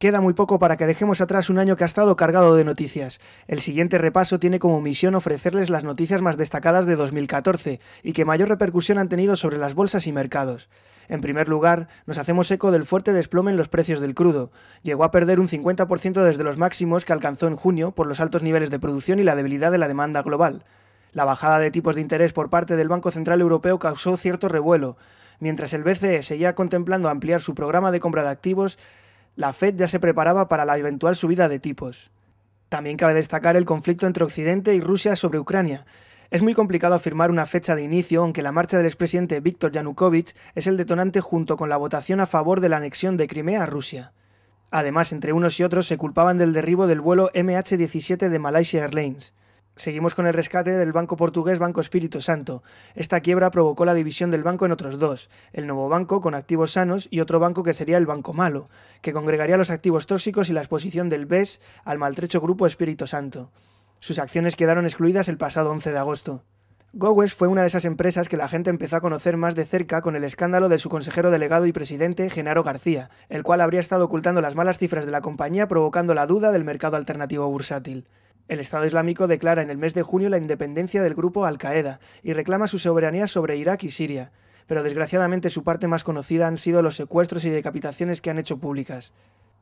Queda muy poco para que dejemos atrás un año que ha estado cargado de noticias. El siguiente repaso tiene como misión ofrecerles las noticias más destacadas de 2014 y que mayor repercusión han tenido sobre las bolsas y mercados. En primer lugar, nos hacemos eco del fuerte desplome en los precios del crudo. Llegó a perder un 50% desde los máximos que alcanzó en junio por los altos niveles de producción y la debilidad de la demanda global. La bajada de tipos de interés por parte del Banco Central Europeo causó cierto revuelo. Mientras el BCE seguía contemplando ampliar su programa de compra de activos, la Fed ya se preparaba para la eventual subida de tipos. También cabe destacar el conflicto entre Occidente y Rusia sobre Ucrania. Es muy complicado afirmar una fecha de inicio, aunque la marcha del expresidente Víctor Yanukovych es el detonante junto con la votación a favor de la anexión de Crimea a Rusia. Además, entre unos y otros se culpaban del derribo del vuelo MH17 de Malaysia Airlines. Seguimos con el rescate del banco portugués Banco Espíritu Santo. Esta quiebra provocó la división del banco en otros dos, el nuevo banco con activos sanos y otro banco que sería el Banco Malo, que congregaría los activos tóxicos y la exposición del BES al maltrecho grupo Espíritu Santo. Sus acciones quedaron excluidas el pasado 11 de agosto. Gowes fue una de esas empresas que la gente empezó a conocer más de cerca con el escándalo de su consejero delegado y presidente, Genaro García, el cual habría estado ocultando las malas cifras de la compañía provocando la duda del mercado alternativo bursátil. El Estado Islámico declara en el mes de junio la independencia del grupo Al-Qaeda y reclama su soberanía sobre Irak y Siria, pero desgraciadamente su parte más conocida han sido los secuestros y decapitaciones que han hecho públicas.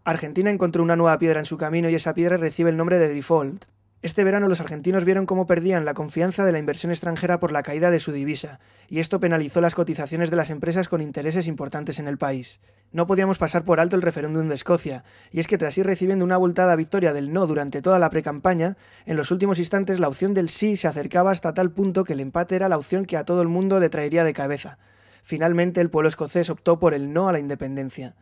Argentina encontró una nueva piedra en su camino y esa piedra recibe el nombre de Default, este verano los argentinos vieron cómo perdían la confianza de la inversión extranjera por la caída de su divisa, y esto penalizó las cotizaciones de las empresas con intereses importantes en el país. No podíamos pasar por alto el referéndum de Escocia, y es que tras ir recibiendo una abultada victoria del no durante toda la precampaña, en los últimos instantes la opción del sí se acercaba hasta tal punto que el empate era la opción que a todo el mundo le traería de cabeza. Finalmente el pueblo escocés optó por el no a la independencia.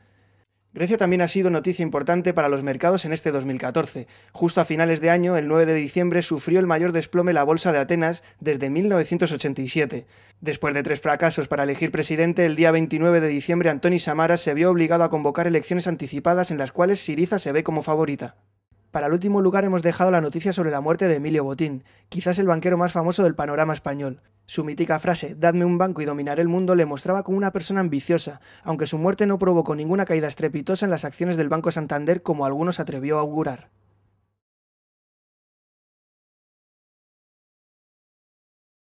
Grecia también ha sido noticia importante para los mercados en este 2014. Justo a finales de año, el 9 de diciembre, sufrió el mayor desplome la Bolsa de Atenas desde 1987. Después de tres fracasos para elegir presidente, el día 29 de diciembre Antoni Samaras se vio obligado a convocar elecciones anticipadas en las cuales Siriza se ve como favorita. Para el último lugar hemos dejado la noticia sobre la muerte de Emilio Botín, quizás el banquero más famoso del panorama español. Su mítica frase, dadme un banco y dominaré el mundo, le mostraba como una persona ambiciosa, aunque su muerte no provocó ninguna caída estrepitosa en las acciones del Banco Santander como algunos atrevió a augurar.